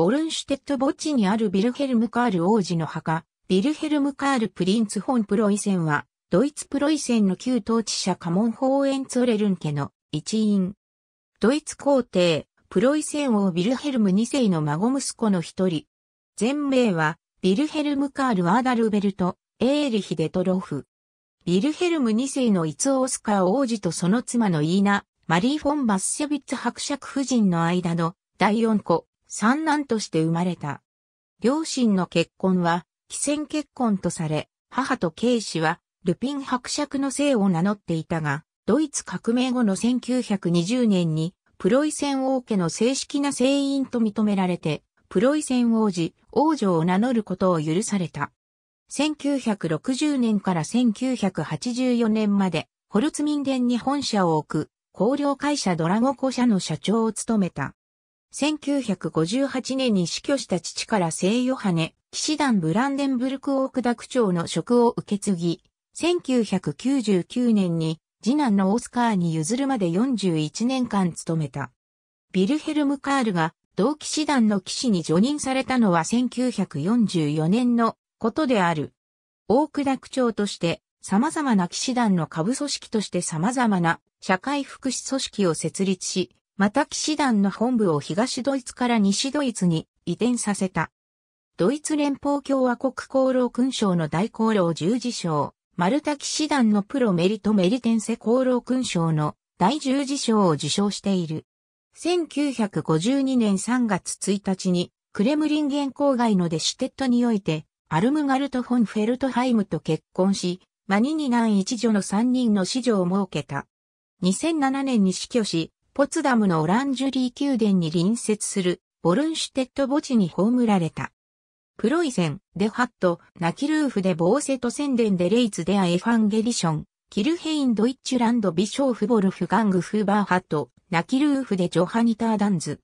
ボルンシュテット墓地にあるビルヘルム・カール王子の墓、ビルヘルム・カール・プリンツ・ォン・プロイセンは、ドイツ・プロイセンの旧統治者カモン・ホーエンツォレルン家の一員。ドイツ皇帝、プロイセン王ビルヘルム2世の孫息子の一人。全名は、ビルヘルム・カール・アーダルベルト、エーリヒ・デトロフ。ビルヘルム2世のイツ・オスカー王子とその妻のイーナ、マリー・フォン・バッシェビッツ伯爵夫人の間の第4子、三男として生まれた。両親の結婚は、既戦結婚とされ、母とイ氏は、ルピン伯爵の姓を名乗っていたが、ドイツ革命後の1920年に、プロイセン王家の正式な聖員と認められて、プロイセン王子、王女を名乗ることを許された。1960年から1984年まで、ホルツミンデンに本社を置く、工業会社ドラゴコ社の社長を務めた。1958年に死去した父から聖ヨハネ、騎士団ブランデンブルク王下区長の職を受け継ぎ、1999年に次男のオスカーに譲るまで41年間務めた。ビルヘルム・カールが同騎士団の騎士に除任されたのは1944年のことである。大倉区長として様々な騎士団の下部組織として様々な社会福祉組織を設立し、また騎士団の本部を東ドイツから西ドイツに移転させた。ドイツ連邦共和国功労勲章の大功労十字章、マルタ騎士団のプロメリトメリテンセ功労勲章の第十字章を受章している。1952年3月1日にクレムリン現行外のデシュテットにおいてアルムガルト・フォン・フェルトハイムと結婚し、マニナ男一女の3人の子女を設けた。2007年に死去し、ポツダムのオランジュリー宮殿に隣接するボルンシュテット墓地に葬られた。プロイセン、デハット、ナキルーフでボーセト宣伝でレイツデアエファンゲリション、キルヘインドイッチュランドビショーフボルフガングフーバーハット、ナキルーフでジョハニターダンズ、